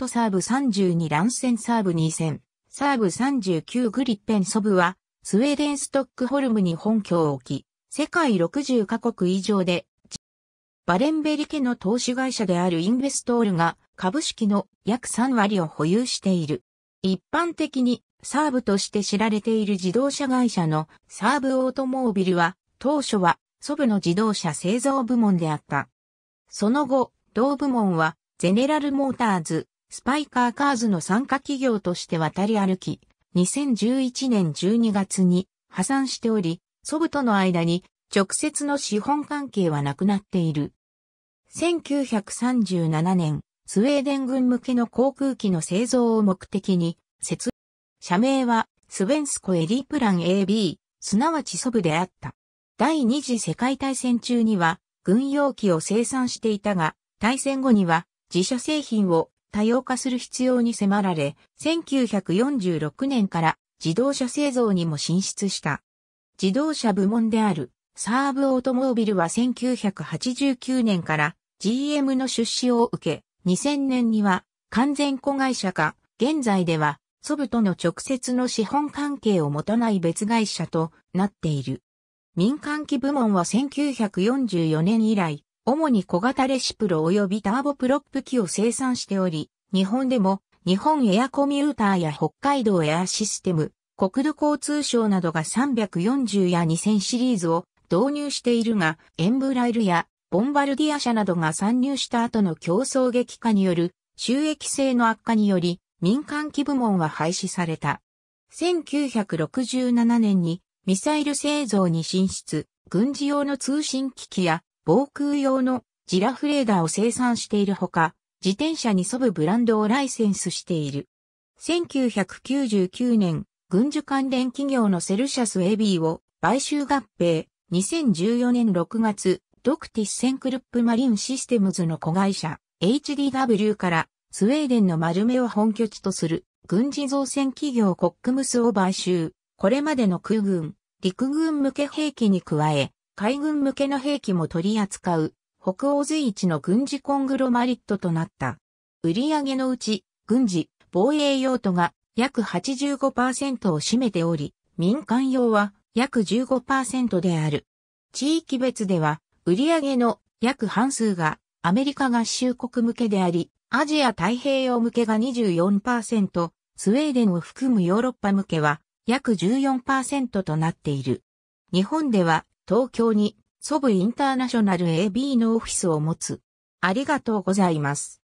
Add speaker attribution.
Speaker 1: トサーブ32乱戦サーブ2戦、サーブ39グリッペンソブは、スウェーデンストックホルムに本拠を置き、世界60カ国以上で、バレンベリ家の投資会社であるインベストールが株式の約3割を保有している。一般的にサーブとして知られている自動車会社のサーブオートモービルは当初はソブの自動車製造部門であった。その後、同部門はゼネラルモーターズ、スパイカーカーズの参加企業として渡り歩き、2011年12月に破産しており、祖ブとの間に直接の資本関係はなくなっている。1937年、スウェーデン軍向けの航空機の製造を目的に、設、社名はスベンスコエリープラン AB、すなわちソブであった。第二次世界大戦中には軍用機を生産していたが、大戦後には自社製品を多様化する必要に迫られ、1946年から自動車製造にも進出した。自動車部門であるサーブオートモービルは1989年から GM の出資を受け、2000年には完全子会社化、現在では祖ブとの直接の資本関係を持たない別会社となっている。民間機部門は1944年以来、主に小型レシプロ及びターボプロップ機を生産しており、日本でも日本エアコミューターや北海道エアシステム、国土交通省などが340や2000シリーズを導入しているが、エンブライルやボンバルディア社などが参入した後の競争激化による収益性の悪化により民間機部門は廃止された。1967年にミサイル製造に進出、軍事用の通信機器や防空用のジラフレーダーを生産しているほか、自転車に沿ぶブランドをライセンスしている。1999年、軍需関連企業のセルシャスエビーを買収合併、2014年6月、ドクティッセンクルップマリンシステムズの子会社、HDW からスウェーデンの丸目を本拠地とする軍事造船企業コックムスを買収、これまでの空軍、陸軍向け兵器に加え、海軍向けの兵器も取り扱う、北欧随一の軍事コングロマリットとなった。売上のうち、軍事、防衛用途が約85%を占めており、民間用は約15%である。地域別では、売上の約半数がアメリカ合衆国向けであり、アジア太平洋向けが24%、スウェーデンを含むヨーロッパ向けは約14%となっている。日本では東京に、ソブインターナショナル AB のオフィスを持つ。ありがとうございます。